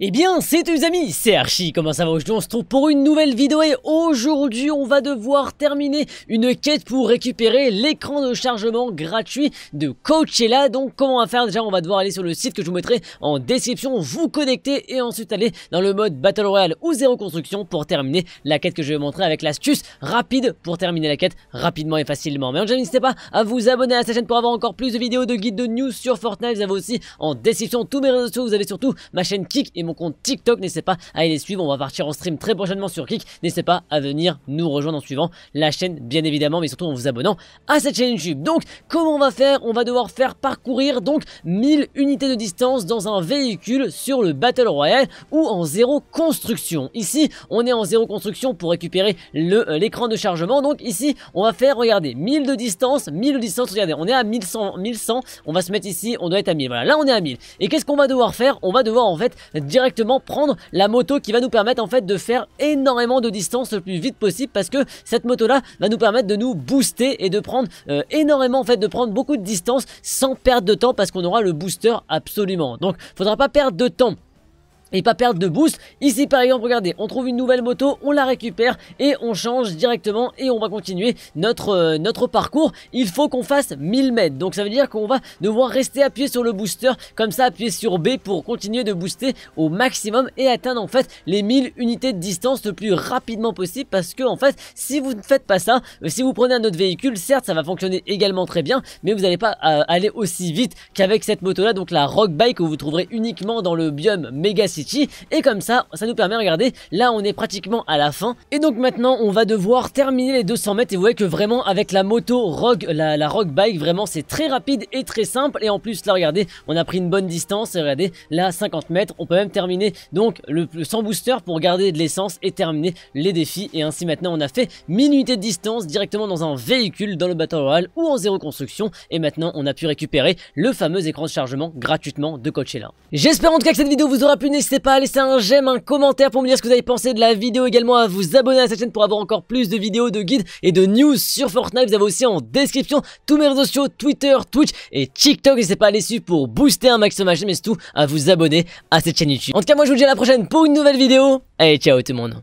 Et eh bien, c'est les amis, c'est Archie, comment ça va Aujourd'hui, on se trouve pour une nouvelle vidéo et aujourd'hui, on va devoir terminer une quête pour récupérer l'écran de chargement gratuit de Coachella. Donc, comment on va faire Déjà, on va devoir aller sur le site que je vous mettrai en description, vous connecter et ensuite aller dans le mode Battle Royale ou Zéro Construction pour terminer la quête que je vais montrer avec l'astuce rapide pour terminer la quête rapidement et facilement. Mais en déjà, n'hésitez pas à vous abonner à cette chaîne pour avoir encore plus de vidéos de guides de news sur Fortnite. Vous avez aussi en description tous mes réseaux sociaux, vous avez surtout ma chaîne Kick et mon compte TikTok. N'hésitez pas à aller les suivre. On va partir en stream très prochainement sur Kik. N'hésitez pas à venir nous rejoindre en suivant la chaîne, bien évidemment, mais surtout en vous abonnant à cette chaîne YouTube. Donc, comment on va faire On va devoir faire parcourir donc 1000 unités de distance dans un véhicule sur le Battle Royale ou en zéro construction. Ici, on est en zéro construction pour récupérer euh, l'écran de chargement. Donc ici, on va faire, regardez, 1000 de distance, 1000 de distance, regardez, on est à 1100, 1100, on va se mettre ici, on doit être à 1000. Voilà, là on est à 1000. Et qu'est-ce qu'on va devoir faire On va devoir en fait directement prendre la moto qui va nous permettre en fait de faire énormément de distance le plus vite possible parce que cette moto là va nous permettre de nous booster et de prendre euh, énormément en fait de prendre beaucoup de distance sans perdre de temps parce qu'on aura le booster absolument donc faudra pas perdre de temps et pas perdre de boost. Ici par exemple, regardez, on trouve une nouvelle moto, on la récupère et on change directement et on va continuer notre, euh, notre parcours. Il faut qu'on fasse 1000 mètres, donc ça veut dire qu'on va devoir rester appuyé sur le booster, comme ça appuyé sur B pour continuer de booster au maximum et atteindre en fait les 1000 unités de distance le plus rapidement possible parce que en fait, si vous ne faites pas ça, euh, si vous prenez un autre véhicule, certes ça va fonctionner également très bien, mais vous n'allez pas euh, aller aussi vite qu'avec cette moto là, donc la Rock Bike que vous trouverez uniquement dans le biome Mega et comme ça, ça nous permet, regardez, là on est pratiquement à la fin. Et donc maintenant, on va devoir terminer les 200 mètres. Et vous voyez que vraiment, avec la moto Rogue, la, la Rogue Bike, vraiment c'est très rapide et très simple. Et en plus, là, regardez, on a pris une bonne distance. Et regardez, là, 50 mètres, on peut même terminer donc le, 100 booster pour garder de l'essence et terminer les défis. Et ainsi maintenant, on a fait unités de distance directement dans un véhicule, dans le Battle Royale ou en zéro construction. Et maintenant, on a pu récupérer le fameux écran de chargement gratuitement de Coachella. J'espère en tout cas que cette vidéo vous aura plu n'hésitez pas à laisser un j'aime, un commentaire pour me dire ce que vous avez pensé de la vidéo, également à vous abonner à cette chaîne pour avoir encore plus de vidéos, de guides et de news sur Fortnite. Vous avez aussi en description tous mes réseaux sociaux, Twitter, Twitch et TikTok. N'hésitez pas à les suivre pour booster un maximum ma chaîne, surtout à vous abonner à cette chaîne YouTube. En tout cas, moi je vous dis à la prochaine pour une nouvelle vidéo. Allez, ciao tout le monde